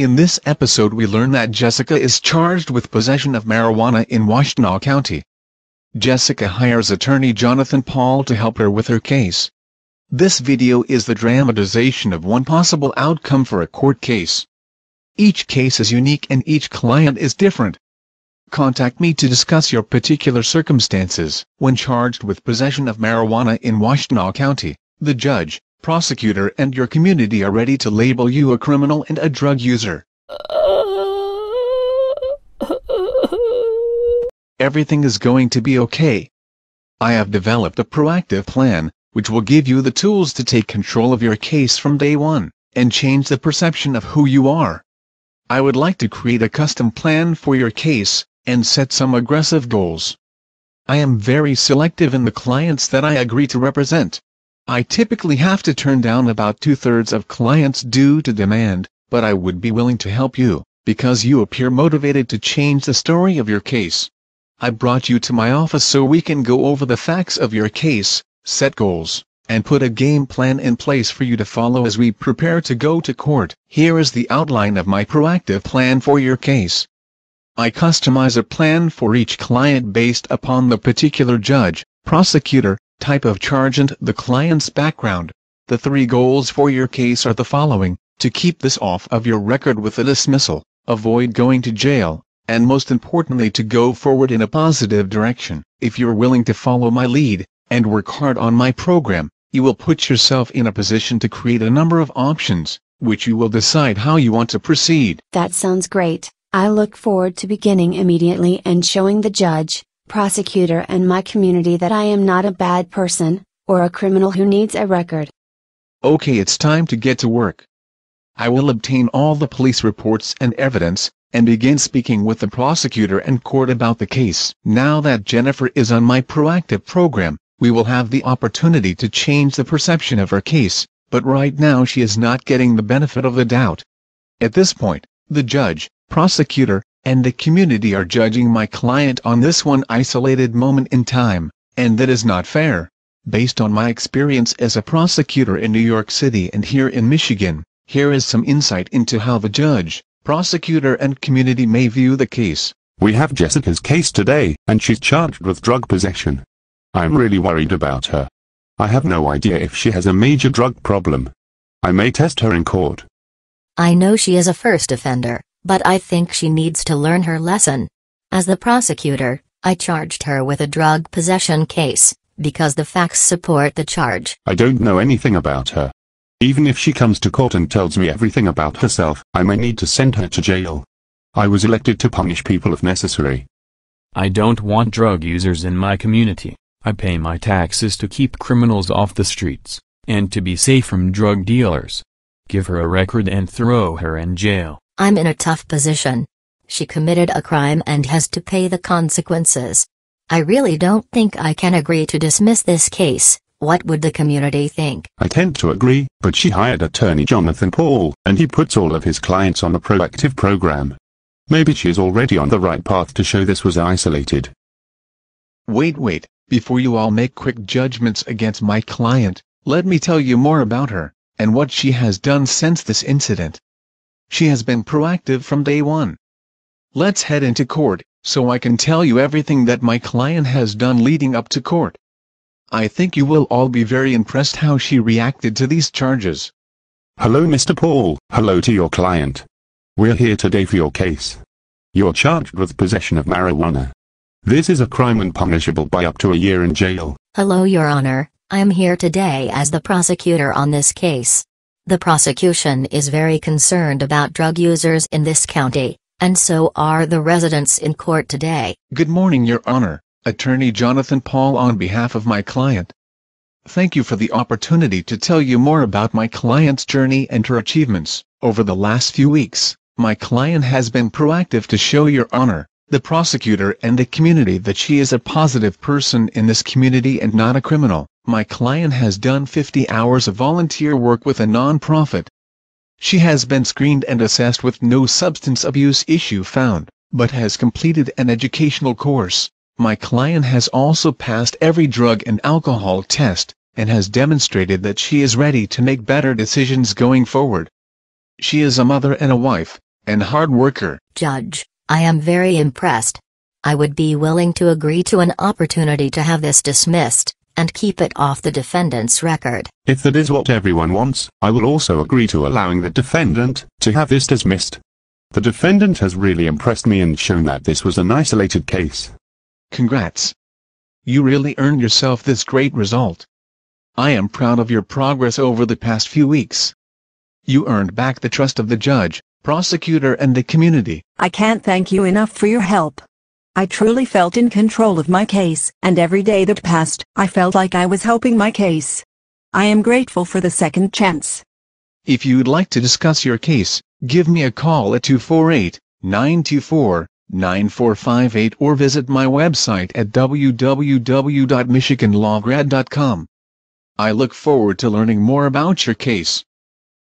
In this episode we learn that Jessica is charged with possession of marijuana in Washtenaw County. Jessica hires attorney Jonathan Paul to help her with her case. This video is the dramatization of one possible outcome for a court case. Each case is unique and each client is different. Contact me to discuss your particular circumstances when charged with possession of marijuana in Washtenaw County, the judge, prosecutor and your community are ready to label you a criminal and a drug user. Everything is going to be okay. I have developed a proactive plan, which will give you the tools to take control of your case from day one, and change the perception of who you are. I would like to create a custom plan for your case, and set some aggressive goals. I am very selective in the clients that I agree to represent. I typically have to turn down about two-thirds of clients due to demand, but I would be willing to help you, because you appear motivated to change the story of your case. I brought you to my office so we can go over the facts of your case, set goals, and put a game plan in place for you to follow as we prepare to go to court. Here is the outline of my proactive plan for your case. I customize a plan for each client based upon the particular judge, prosecutor, type of charge and the client's background. The three goals for your case are the following, to keep this off of your record with a dismissal, avoid going to jail, and most importantly to go forward in a positive direction. If you're willing to follow my lead, and work hard on my program, you will put yourself in a position to create a number of options, which you will decide how you want to proceed. That sounds great. I look forward to beginning immediately and showing the judge, prosecutor and my community that I am not a bad person, or a criminal who needs a record. Okay it's time to get to work. I will obtain all the police reports and evidence, and begin speaking with the prosecutor and court about the case. Now that Jennifer is on my proactive program, we will have the opportunity to change the perception of her case, but right now she is not getting the benefit of the doubt. At this point, the judge, prosecutor, and the community are judging my client on this one isolated moment in time, and that is not fair. Based on my experience as a prosecutor in New York City and here in Michigan, here is some insight into how the judge, prosecutor and community may view the case. We have Jessica's case today, and she's charged with drug possession. I'm really worried about her. I have no idea if she has a major drug problem. I may test her in court. I know she is a first offender, but I think she needs to learn her lesson. As the prosecutor, I charged her with a drug possession case, because the facts support the charge. I don't know anything about her. Even if she comes to court and tells me everything about herself, I may need to send her to jail. I was elected to punish people if necessary. I don't want drug users in my community. I pay my taxes to keep criminals off the streets, and to be safe from drug dealers. Give her a record and throw her in jail. I'm in a tough position. She committed a crime and has to pay the consequences. I really don't think I can agree to dismiss this case. What would the community think? I tend to agree, but she hired attorney Jonathan Paul, and he puts all of his clients on a proactive program. Maybe she's already on the right path to show this was isolated. Wait wait, before you all make quick judgments against my client, let me tell you more about her, and what she has done since this incident. She has been proactive from day one. Let's head into court, so I can tell you everything that my client has done leading up to court. I think you will all be very impressed how she reacted to these charges. Hello Mr. Paul, hello to your client. We're here today for your case. You're charged with possession of marijuana. This is a crime and punishable by up to a year in jail. Hello Your Honor, I am here today as the prosecutor on this case. The prosecution is very concerned about drug users in this county, and so are the residents in court today. Good morning, Your Honor. Attorney Jonathan Paul on behalf of my client. Thank you for the opportunity to tell you more about my client's journey and her achievements. Over the last few weeks, my client has been proactive to show Your Honor the prosecutor and the community that she is a positive person in this community and not a criminal. My client has done 50 hours of volunteer work with a non-profit. She has been screened and assessed with no substance abuse issue found, but has completed an educational course. My client has also passed every drug and alcohol test, and has demonstrated that she is ready to make better decisions going forward. She is a mother and a wife, and hard worker. Judge I am very impressed. I would be willing to agree to an opportunity to have this dismissed, and keep it off the defendant's record. If that is what everyone wants, I will also agree to allowing the defendant to have this dismissed. The defendant has really impressed me and shown that this was an isolated case. Congrats. You really earned yourself this great result. I am proud of your progress over the past few weeks. You earned back the trust of the judge, prosecutor and the community. I can't thank you enough for your help. I truly felt in control of my case, and every day that passed, I felt like I was helping my case. I am grateful for the second chance. If you'd like to discuss your case, give me a call at 248-924-9458 or visit my website at www.michiganlawgrad.com. I look forward to learning more about your case.